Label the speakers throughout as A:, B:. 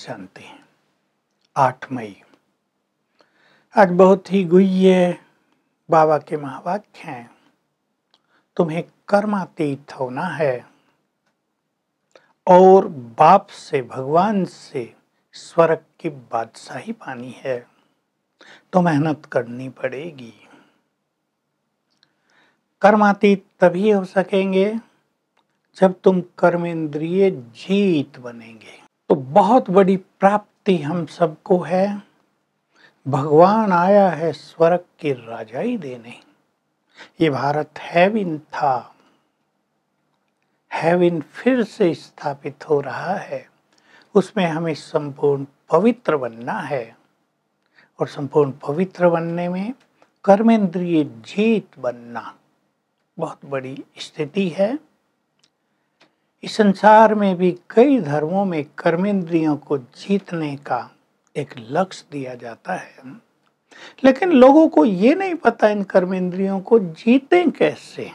A: शांति आठ मई आज बहुत ही गुह्य बाबा के महावाक्य हैं तुम्हें कर्मातीत होना है और बाप से भगवान से स्वर्ग की बादशाही पानी है तो मेहनत करनी पड़ेगी कर्मातीत तभी हो सकेंगे जब तुम कर्मेंद्रिय जीत बनेंगे तो बहुत बड़ी प्राप्ति हम सबको है भगवान आया है स्वर्ग की राजाई देने ये भारत हैविन था हैविन फिर से स्थापित हो रहा है उसमें हमें संपूर्ण पवित्र बनना है और संपूर्ण पवित्र बनने में कर्मेंद्रिय जीत बनना बहुत बड़ी स्थिति है इस संसार में भी कई धर्मों में कर्मेंद्रियों को जीतने का एक लक्ष्य दिया जाता है लेकिन लोगों को ये नहीं पता इन कर्मेंद्रियों को जीते कैसे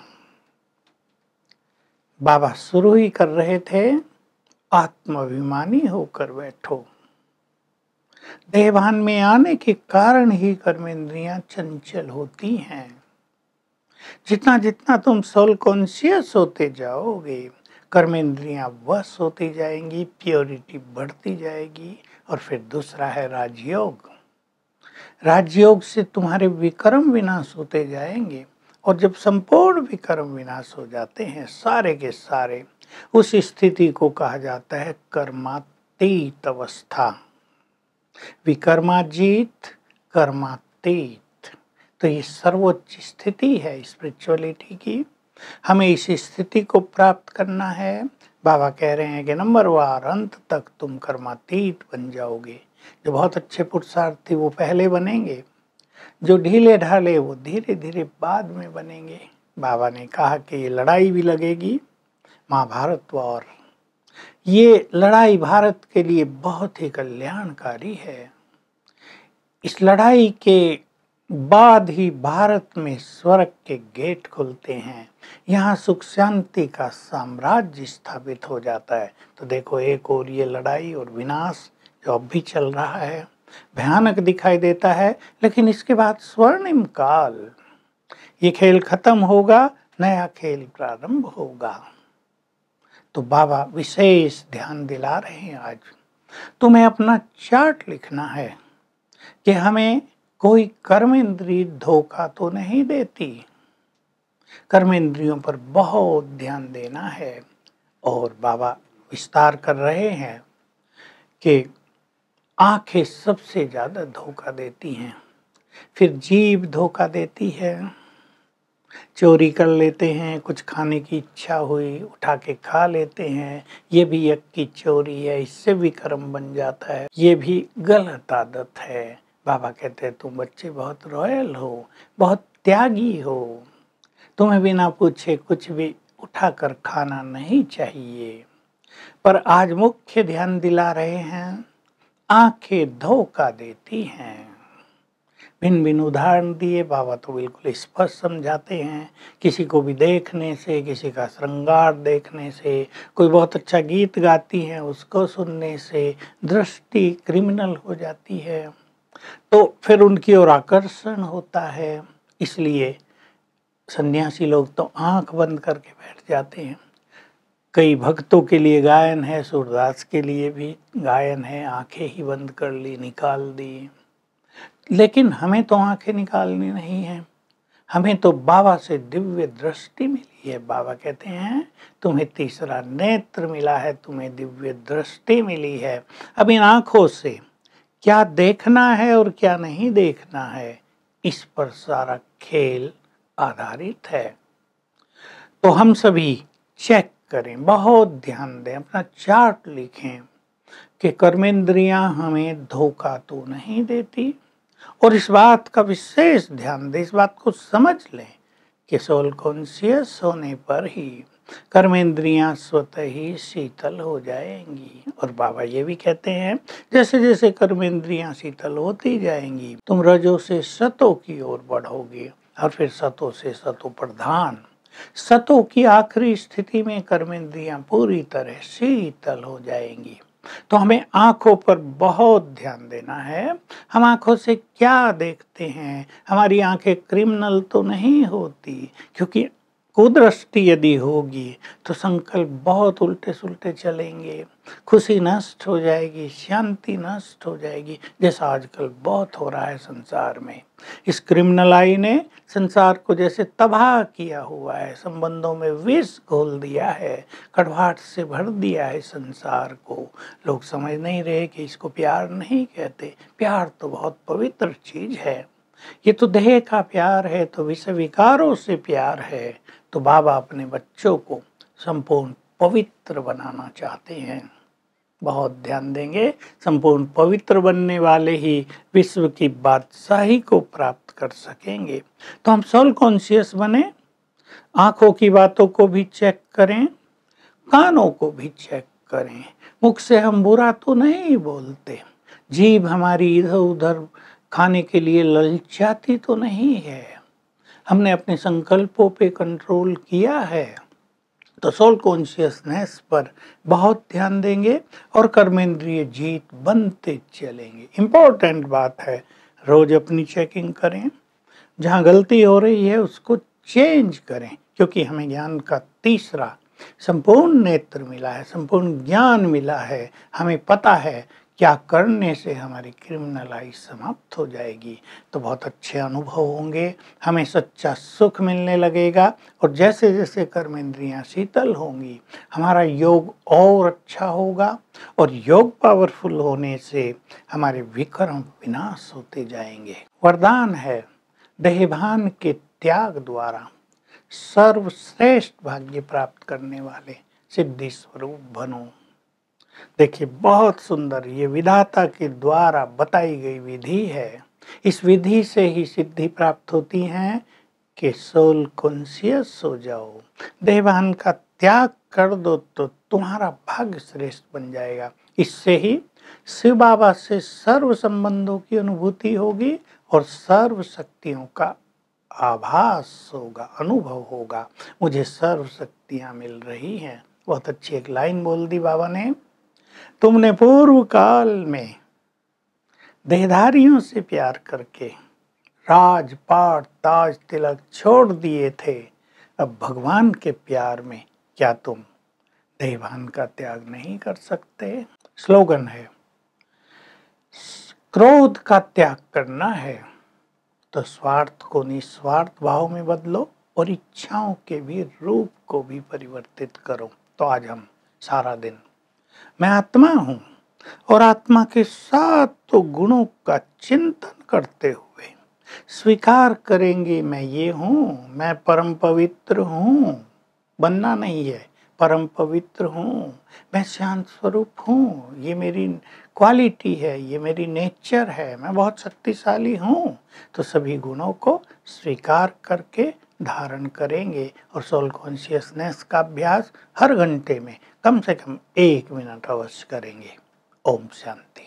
A: बाबा शुरू ही कर रहे थे आत्माभिमानी होकर बैठो देहभान में आने के कारण ही कर्मेंद्रियां चंचल होती हैं जितना जितना तुम सोल कॉन्शियस होते जाओगे कर्मेंद्रियां वस होती जाएंगी प्योरिटी बढ़ती जाएगी और फिर दूसरा है राजयोग राजयोग से तुम्हारे विक्रम विनाश होते जाएंगे और जब संपूर्ण विक्रम विनाश हो जाते हैं सारे के सारे उस स्थिति को कहा जाता है कर्मातीत अवस्था विकर्माजीत कर्मातीत तो ये सर्वोच्च स्थिति है स्पिरिचुअलिटी की हमें इस स्थिति को प्राप्त करना है बाबा कह रहे हैं कि नंबर वार अंत तक तुम कर्मातीत बन जाओगे जो बहुत अच्छे पुरुषार्थ थे वो पहले बनेंगे जो ढीले ढाले वो धीरे धीरे बाद में बनेंगे बाबा ने कहा कि ये लड़ाई भी लगेगी महाभारत और ये लड़ाई भारत के लिए बहुत ही कल्याणकारी है इस लड़ाई के बाद ही भारत में स्वर्ग के गेट खुलते हैं यहाँ सुख शांति का साम्राज्य स्थापित हो जाता है तो देखो एक और ये लड़ाई और विनाश जो अब भी चल रहा है भयानक दिखाई देता है लेकिन इसके बाद स्वर्णिम काल ये खेल खत्म होगा नया खेल प्रारंभ होगा तो बाबा विशेष ध्यान दिला रहे हैं आज तुम्हें अपना चार्ट लिखना है कि हमें कोई कर्म इंद्री धोखा तो नहीं देती कर्म इंद्रियों पर बहुत ध्यान देना है और बाबा विस्तार कर रहे हैं कि आंखें सबसे ज़्यादा धोखा देती हैं फिर जीव धोखा देती है चोरी कर लेते हैं कुछ खाने की इच्छा हुई उठा के खा लेते हैं ये भी यक की चोरी है इससे भी कर्म बन जाता है ये भी गलत आदत है बाबा कहते हैं तुम बच्चे बहुत रॉयल हो बहुत त्यागी हो तुम्हें बिना पूछे कुछ भी उठाकर खाना नहीं चाहिए पर आज मुख्य ध्यान दिला रहे हैं आंखें धोखा देती हैं भिन्न भिन्न उदाहरण दिए बाबा तो बिल्कुल स्पष्ट समझाते हैं किसी को भी देखने से किसी का श्रृंगार देखने से कोई बहुत अच्छा गीत गाती है उसको सुनने से दृष्टि क्रिमिनल हो जाती है तो फिर उनकी ओर आकर्षण होता है इसलिए सन्यासी लोग तो आंख बंद करके बैठ जाते हैं कई भक्तों के लिए गायन है सूरदास के लिए भी गायन है आंखें ही बंद कर ली निकाल दी लेकिन हमें तो आंखें निकालनी नहीं है हमें तो बाबा से दिव्य दृष्टि मिली है बाबा कहते हैं तुम्हें तीसरा नेत्र मिला है तुम्हें दिव्य दृष्टि मिली है अब इन आँखों से क्या देखना है और क्या नहीं देखना है इस पर सारा खेल आधारित है तो हम सभी चेक करें बहुत ध्यान दें अपना चार्ट लिखें कि कर्मेंद्रियां हमें धोखा तो नहीं देती और इस बात का विशेष ध्यान दें इस बात को समझ लें कि सोल कॉन्सियस होने पर ही कर्मेंद्रियां स्वतः ही शीतल हो जाएंगी और बाबा ये भी कहते हैं जैसे जैसे कर्मेंद्रियां शीतल होती जाएंगी तुम रजो से सतो की ओर बढ़ोगे और फिर सतो से सतो प्रधान सतो की आखिरी स्थिति में कर्मेंद्रियां पूरी तरह शीतल हो जाएंगी तो हमें आंखों पर बहुत ध्यान देना है हम आंखों से क्या देखते हैं हमारी आंखें क्रिमिनल तो नहीं होती क्योंकि कुदृष्टि यदि होगी तो संकल्प बहुत उल्टे सुलटे चलेंगे खुशी नष्ट हो जाएगी शांति नष्ट हो जाएगी जैसा आजकल बहुत हो रहा है संसार में इस क्रिमिनलाई ने संसार को जैसे तबाह किया हुआ है संबंधों में विष घोल दिया है कड़वाहट से भर दिया है संसार को लोग समझ नहीं रहे कि इसको प्यार नहीं कहते प्यार तो बहुत पवित्र चीज है ये तो देह का प्यार है तो विषय विकारों से प्यार है तो बाबा अपने बच्चों को संपूर्ण पवित्र बनाना चाहते हैं बहुत ध्यान देंगे संपूर्ण पवित्र बनने वाले ही विश्व की बादशाही को प्राप्त कर सकेंगे तो हम सोल कॉन्शियस बने आंखों की बातों को भी चेक करें कानों को भी चेक करें मुख से हम बुरा तो नहीं बोलते जीभ हमारी इधर उधर खाने के लिए ललचाती तो नहीं है हमने अपने संकल्पों पे कंट्रोल किया है तो सोल कॉन्शियसनेस पर बहुत ध्यान देंगे और कर्मेंद्रिय जीत बनते चलेंगे इम्पोर्टेंट बात है रोज अपनी चेकिंग करें जहाँ गलती हो रही है उसको चेंज करें क्योंकि हमें ज्ञान का तीसरा संपूर्ण नेत्र मिला है संपूर्ण ज्ञान मिला है हमें पता है क्या करने से हमारी क्रिमिनलाइज समाप्त हो जाएगी तो बहुत अच्छे अनुभव होंगे हमें सच्चा सुख मिलने लगेगा और जैसे जैसे कर्म इंद्रियाँ शीतल होंगी हमारा योग और अच्छा होगा और योग पावरफुल होने से हमारे विक्रम विनाश होते जाएंगे वरदान है देहभान के त्याग द्वारा सर्वश्रेष्ठ भाग्य प्राप्त करने वाले सिद्धि स्वरूप बनो देखिए बहुत सुंदर ये विधाता के द्वारा बताई गई विधि है इस विधि से ही सिद्धि प्राप्त होती है कि सोल कॉन्सियस हो जाओ देवान का त्याग कर दो तो तुम्हारा भाग्य श्रेष्ठ बन जाएगा इससे ही शिव बाबा से सर्व संबंधों की अनुभूति होगी और सर्व शक्तियों का आभास होगा अनुभव होगा मुझे सर्व शक्तियाँ मिल रही हैं बहुत अच्छी एक लाइन बोल दी बाबा ने तुमने पूर्व काल में देहधारियों से प्यार करके राज ताज तिलक छोड़ दिए थे अब भगवान के प्यार में क्या तुम देवान का त्याग नहीं कर सकते स्लोगन है क्रोध का त्याग करना है तो स्वार्थ को निस्वार्थ भाव में बदलो और इच्छाओं के भी रूप को भी परिवर्तित करो तो आज हम सारा दिन मैं आत्मा हूं और आत्मा के तो गुणों का चिंतन करते हुए स्वीकार करेंगे मैं ये हूं मैं परम पवित्र हूं बनना नहीं है परम पवित्र हूँ मैं शांत स्वरूप हूँ ये मेरी क्वालिटी है ये मेरी नेचर है मैं बहुत शक्तिशाली हूँ तो सभी गुणों को स्वीकार करके धारण करेंगे और सोल कॉन्शियसनेस का अभ्यास हर घंटे में कम से कम एक मिनट अवश्य करेंगे ओम शांति